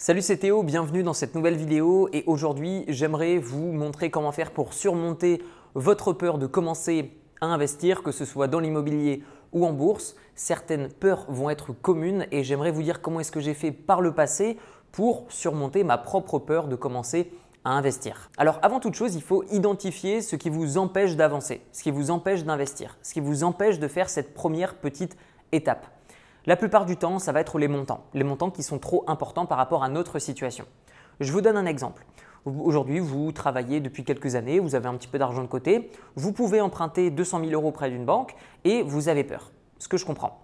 Salut c'est Théo, bienvenue dans cette nouvelle vidéo et aujourd'hui j'aimerais vous montrer comment faire pour surmonter votre peur de commencer à investir, que ce soit dans l'immobilier ou en bourse. Certaines peurs vont être communes et j'aimerais vous dire comment est-ce que j'ai fait par le passé pour surmonter ma propre peur de commencer à investir. Alors avant toute chose, il faut identifier ce qui vous empêche d'avancer, ce qui vous empêche d'investir, ce qui vous empêche de faire cette première petite étape. La plupart du temps, ça va être les montants, les montants qui sont trop importants par rapport à notre situation. Je vous donne un exemple. Aujourd'hui, vous travaillez depuis quelques années, vous avez un petit peu d'argent de côté, vous pouvez emprunter 200 000 euros près d'une banque et vous avez peur, ce que je comprends.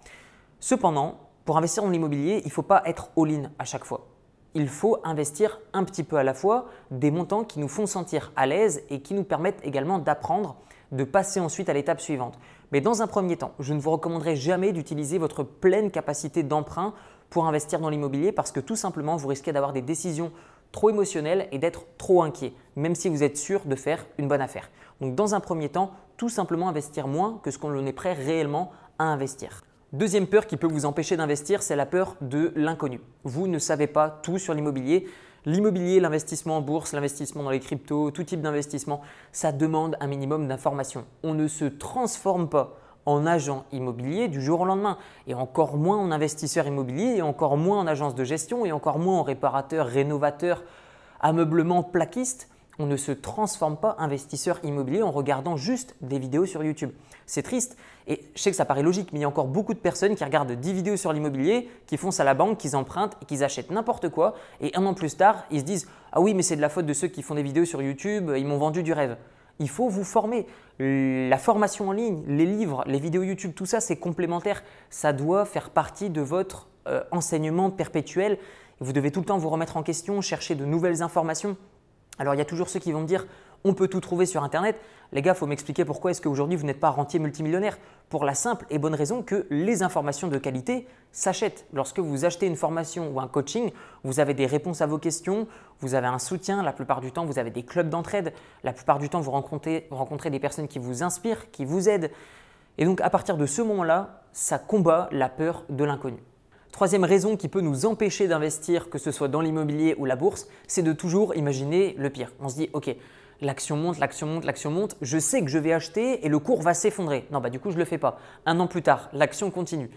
Cependant, pour investir dans l'immobilier, il ne faut pas être all-in à chaque fois. Il faut investir un petit peu à la fois des montants qui nous font sentir à l'aise et qui nous permettent également d'apprendre de passer ensuite à l'étape suivante. Mais dans un premier temps, je ne vous recommanderai jamais d'utiliser votre pleine capacité d'emprunt pour investir dans l'immobilier parce que tout simplement, vous risquez d'avoir des décisions trop émotionnelles et d'être trop inquiet, même si vous êtes sûr de faire une bonne affaire. Donc dans un premier temps, tout simplement investir moins que ce qu'on est prêt réellement à investir. Deuxième peur qui peut vous empêcher d'investir, c'est la peur de l'inconnu. Vous ne savez pas tout sur l'immobilier l'immobilier, l'investissement en bourse, l'investissement dans les cryptos, tout type d'investissement, ça demande un minimum d'informations. On ne se transforme pas en agent immobilier du jour au lendemain, et encore moins en investisseur immobilier, et encore moins en agence de gestion, et encore moins en réparateur, rénovateur, ameublement, plaquiste on ne se transforme pas investisseur immobilier en regardant juste des vidéos sur YouTube. C'est triste et je sais que ça paraît logique, mais il y a encore beaucoup de personnes qui regardent 10 vidéos sur l'immobilier, qui foncent à la banque, qui empruntent et qui achètent n'importe quoi. Et un an plus tard, ils se disent Ah oui, mais c'est de la faute de ceux qui font des vidéos sur YouTube, ils m'ont vendu du rêve. Il faut vous former. La formation en ligne, les livres, les vidéos YouTube, tout ça, c'est complémentaire. Ça doit faire partie de votre euh, enseignement perpétuel. Vous devez tout le temps vous remettre en question, chercher de nouvelles informations. Alors il y a toujours ceux qui vont me dire on peut tout trouver sur Internet. Les gars, faut m'expliquer pourquoi est-ce qu'aujourd'hui vous n'êtes pas rentier multimillionnaire Pour la simple et bonne raison que les informations de qualité s'achètent. Lorsque vous achetez une formation ou un coaching, vous avez des réponses à vos questions, vous avez un soutien, la plupart du temps vous avez des clubs d'entraide, la plupart du temps vous rencontrez des personnes qui vous inspirent, qui vous aident. Et donc à partir de ce moment-là, ça combat la peur de l'inconnu. Troisième raison qui peut nous empêcher d'investir, que ce soit dans l'immobilier ou la bourse, c'est de toujours imaginer le pire. On se dit, ok, l'action monte, l'action monte, l'action monte, je sais que je vais acheter et le cours va s'effondrer. Non, bah du coup, je ne le fais pas. Un an plus tard, l'action continue.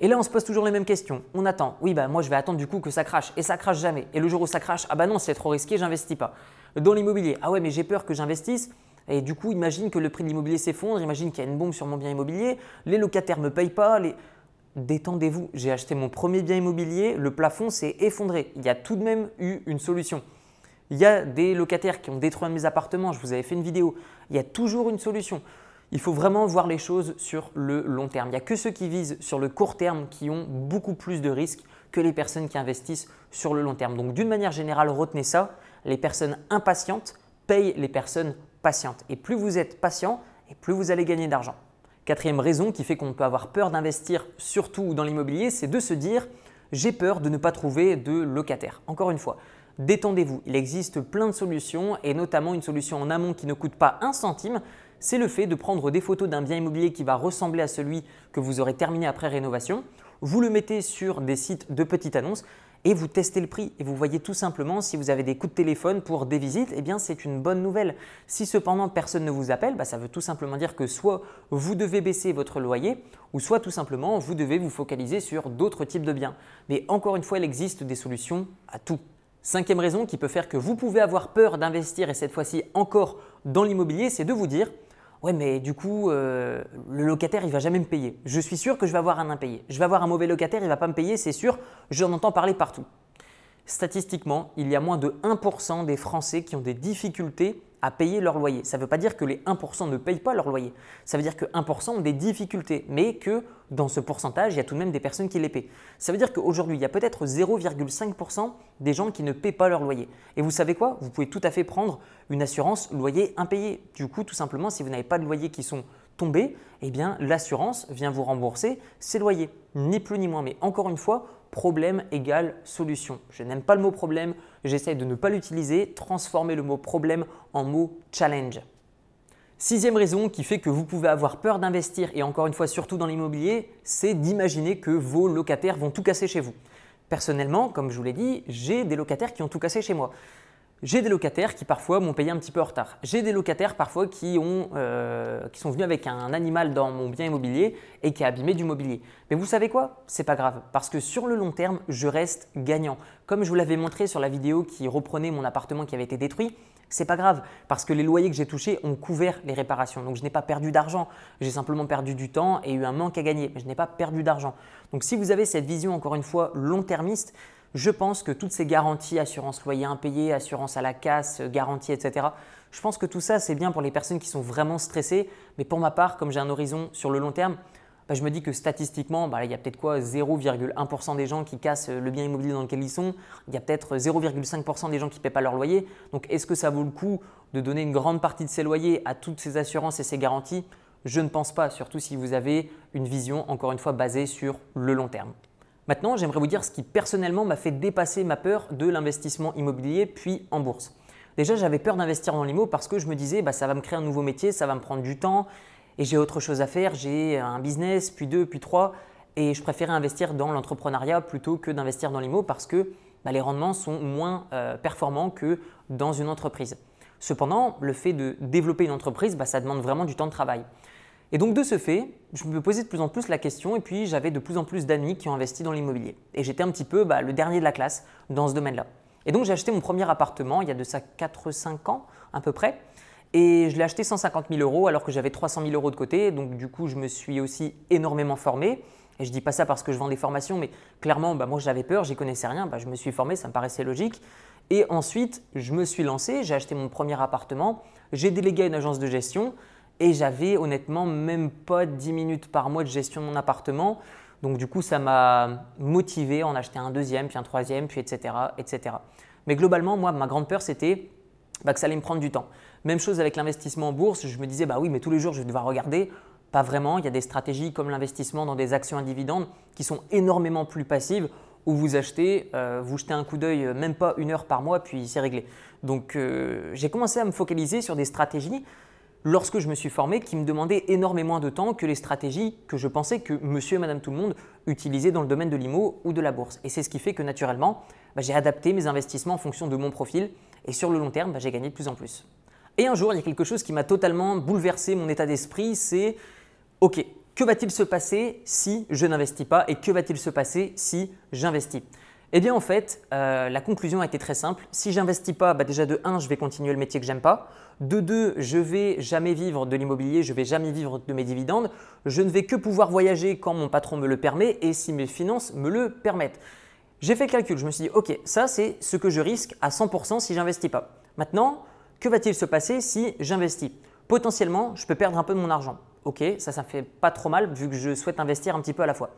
Et là, on se pose toujours les mêmes questions. On attend. Oui, bah moi, je vais attendre du coup que ça crache. Et ça crache jamais. Et le jour où ça crache, ah bah non, c'est trop risqué, j'investis pas. Dans l'immobilier, ah ouais, mais j'ai peur que j'investisse. Et du coup, imagine que le prix de l'immobilier s'effondre, imagine qu'il y a une bombe sur mon bien immobilier, les locataires ne me payent pas, les détendez-vous. J'ai acheté mon premier bien immobilier, le plafond s'est effondré. Il y a tout de même eu une solution. Il y a des locataires qui ont détruit mes appartements, je vous avais fait une vidéo. Il y a toujours une solution. Il faut vraiment voir les choses sur le long terme. Il n'y a que ceux qui visent sur le court terme qui ont beaucoup plus de risques que les personnes qui investissent sur le long terme. Donc d'une manière générale, retenez ça, les personnes impatientes payent les personnes patientes. Et plus vous êtes patient, et plus vous allez gagner d'argent. Quatrième raison qui fait qu'on peut avoir peur d'investir surtout dans l'immobilier, c'est de se dire j'ai peur de ne pas trouver de locataire. Encore une fois, détendez-vous, il existe plein de solutions et notamment une solution en amont qui ne coûte pas un centime, c'est le fait de prendre des photos d'un bien immobilier qui va ressembler à celui que vous aurez terminé après rénovation. Vous le mettez sur des sites de petites annonces et vous testez le prix et vous voyez tout simplement si vous avez des coups de téléphone pour des visites, eh bien c'est une bonne nouvelle. Si cependant personne ne vous appelle, bah, ça veut tout simplement dire que soit vous devez baisser votre loyer ou soit tout simplement vous devez vous focaliser sur d'autres types de biens. Mais encore une fois, il existe des solutions à tout. Cinquième raison qui peut faire que vous pouvez avoir peur d'investir et cette fois-ci encore dans l'immobilier, c'est de vous dire Ouais, mais du coup, euh, le locataire, il va jamais me payer. Je suis sûr que je vais avoir un impayé. Je vais avoir un mauvais locataire, il va pas me payer, c'est sûr. J'en entends parler partout. Statistiquement, il y a moins de 1% des Français qui ont des difficultés à payer leur loyer. Ça ne veut pas dire que les 1% ne payent pas leur loyer. Ça veut dire que 1% ont des difficultés, mais que dans ce pourcentage, il y a tout de même des personnes qui les paient. Ça veut dire qu'aujourd'hui, il y a peut-être 0,5% des gens qui ne paient pas leur loyer. Et vous savez quoi Vous pouvez tout à fait prendre une assurance loyer impayé. Du coup, tout simplement, si vous n'avez pas de loyer qui sont tomber eh bien l'assurance vient vous rembourser ses loyers, ni plus ni moins. Mais encore une fois, problème égale solution. Je n'aime pas le mot problème, j'essaye de ne pas l'utiliser, transformer le mot problème en mot challenge. Sixième raison qui fait que vous pouvez avoir peur d'investir, et encore une fois surtout dans l'immobilier, c'est d'imaginer que vos locataires vont tout casser chez vous. Personnellement, comme je vous l'ai dit, j'ai des locataires qui ont tout cassé chez moi. J'ai des locataires qui parfois m'ont payé un petit peu en retard. J'ai des locataires parfois qui, ont, euh, qui sont venus avec un animal dans mon bien immobilier et qui a abîmé du mobilier. Mais vous savez quoi C'est pas grave parce que sur le long terme, je reste gagnant. Comme je vous l'avais montré sur la vidéo qui reprenait mon appartement qui avait été détruit, c'est pas grave parce que les loyers que j'ai touchés ont couvert les réparations. Donc je n'ai pas perdu d'argent, j'ai simplement perdu du temps et eu un manque à gagner, mais je n'ai pas perdu d'argent. Donc si vous avez cette vision encore une fois long-termiste, je pense que toutes ces garanties, assurance loyer impayé, assurance à la casse, euh, garantie, etc., je pense que tout ça, c'est bien pour les personnes qui sont vraiment stressées. Mais pour ma part, comme j'ai un horizon sur le long terme, bah, je me dis que statistiquement, bah, il y a peut-être quoi 0,1% des gens qui cassent euh, le bien immobilier dans lequel ils sont, il y a peut-être 0,5% euh, des gens qui ne paient pas leur loyer. Donc est-ce que ça vaut le coup de donner une grande partie de ces loyers à toutes ces assurances et ces garanties Je ne pense pas, surtout si vous avez une vision, encore une fois, basée sur le long terme. Maintenant, j'aimerais vous dire ce qui personnellement m'a fait dépasser ma peur de l'investissement immobilier puis en bourse. Déjà, j'avais peur d'investir dans l'IMO parce que je me disais, bah, ça va me créer un nouveau métier, ça va me prendre du temps, et j'ai autre chose à faire, j'ai un business, puis deux, puis trois, et je préférais investir dans l'entrepreneuriat plutôt que d'investir dans l'IMO parce que bah, les rendements sont moins euh, performants que dans une entreprise. Cependant, le fait de développer une entreprise, bah, ça demande vraiment du temps de travail. Et donc de ce fait, je me posais de plus en plus la question et puis j'avais de plus en plus d'amis qui ont investi dans l'immobilier. Et j'étais un petit peu bah, le dernier de la classe dans ce domaine-là. Et donc j'ai acheté mon premier appartement il y a de ça 4-5 ans à peu près. Et je l'ai acheté 150 000 euros alors que j'avais 300 000 euros de côté. Donc du coup je me suis aussi énormément formé. Et je dis pas ça parce que je vends des formations, mais clairement, bah, moi j'avais peur, j'y connaissais rien, bah, je me suis formé, ça me paraissait logique. Et ensuite, je me suis lancé, j'ai acheté mon premier appartement, j'ai délégué à une agence de gestion, et j'avais honnêtement même pas 10 minutes par mois de gestion de mon appartement. Donc du coup, ça m'a motivé à en acheter un deuxième, puis un troisième, puis etc. etc. Mais globalement, moi, ma grande peur, c'était bah, que ça allait me prendre du temps. Même chose avec l'investissement en bourse, je me disais, bah oui, mais tous les jours, je vais devoir regarder. Pas vraiment, il y a des stratégies comme l'investissement dans des actions à dividendes qui sont énormément plus passives, où vous achetez, euh, vous jetez un coup d'œil, euh, même pas une heure par mois, puis c'est réglé. Donc euh, j'ai commencé à me focaliser sur des stratégies lorsque je me suis formé qui me demandait énormément de temps que les stratégies que je pensais que monsieur et madame tout le monde utilisaient dans le domaine de l'IMO ou de la bourse. Et c'est ce qui fait que naturellement, bah, j'ai adapté mes investissements en fonction de mon profil et sur le long terme, bah, j'ai gagné de plus en plus. Et un jour, il y a quelque chose qui m'a totalement bouleversé mon état d'esprit, c'est OK, que va-t-il se passer si je n'investis pas et que va-t-il se passer si j'investis et eh bien en fait, euh, la conclusion a été très simple. Si j'investis pas, bah, déjà de 1, je vais continuer le métier que j'aime pas. De 2, je vais jamais vivre de l'immobilier, je vais jamais vivre de mes dividendes. Je ne vais que pouvoir voyager quand mon patron me le permet et si mes finances me le permettent. J'ai fait le calcul, je me suis dit, ok, ça c'est ce que je risque à 100% si j'investis pas. Maintenant, que va-t-il se passer si j'investis Potentiellement, je peux perdre un peu de mon argent. Ok, ça, ça fait pas trop mal vu que je souhaite investir un petit peu à la fois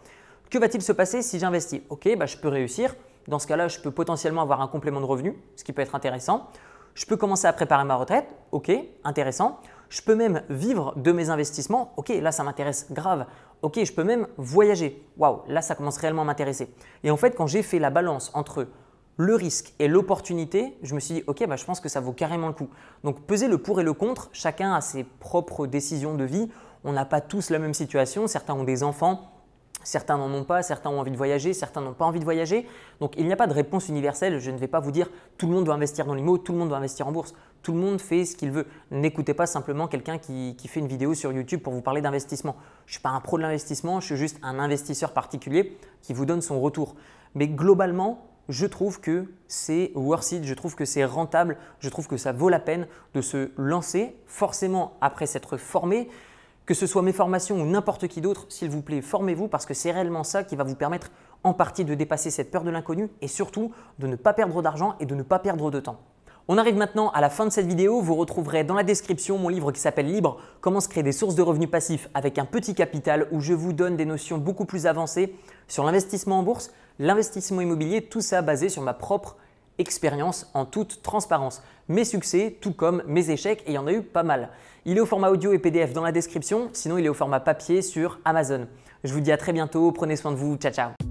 que va-t-il se passer si j'investis Ok, bah, je peux réussir. Dans ce cas-là, je peux potentiellement avoir un complément de revenu, ce qui peut être intéressant. Je peux commencer à préparer ma retraite. Ok, intéressant. Je peux même vivre de mes investissements. Ok, là, ça m'intéresse grave. Ok, je peux même voyager. Waouh, là, ça commence réellement à m'intéresser. Et en fait, quand j'ai fait la balance entre le risque et l'opportunité, je me suis dit, ok, bah, je pense que ça vaut carrément le coup. Donc, peser le pour et le contre, chacun a ses propres décisions de vie. On n'a pas tous la même situation. Certains ont des enfants, Certains n'en ont pas, certains ont envie de voyager, certains n'ont pas envie de voyager. Donc il n'y a pas de réponse universelle. Je ne vais pas vous dire tout le monde doit investir dans l'IMO, tout le monde doit investir en bourse. Tout le monde fait ce qu'il veut. N'écoutez pas simplement quelqu'un qui, qui, fait une vidéo sur YouTube pour vous parler d'investissement. Je ne suis pas un pro de l'investissement, je suis juste un investisseur particulier qui vous donne son retour. Mais globalement, je trouve que c'est worth it, je trouve que c'est rentable, je trouve que ça vaut la peine de se lancer, forcément après s'être formé. Que ce soit mes formations ou n'importe qui d'autre, s'il vous plaît, formez-vous parce que c'est réellement ça qui va vous permettre en partie de dépasser cette peur de l'inconnu et surtout de ne pas perdre d'argent et de ne pas perdre de temps. On arrive maintenant à la fin de cette vidéo, vous retrouverez dans la description mon livre qui s'appelle Libre, comment se créer des sources de revenus passifs avec un petit capital où je vous donne des notions beaucoup plus avancées sur l'investissement en bourse, l'investissement immobilier, tout ça basé sur ma propre expérience en toute transparence. Mes succès, tout comme mes échecs, et il y en a eu pas mal. Il est au format audio et PDF dans la description, sinon il est au format papier sur Amazon. Je vous dis à très bientôt, prenez soin de vous, ciao ciao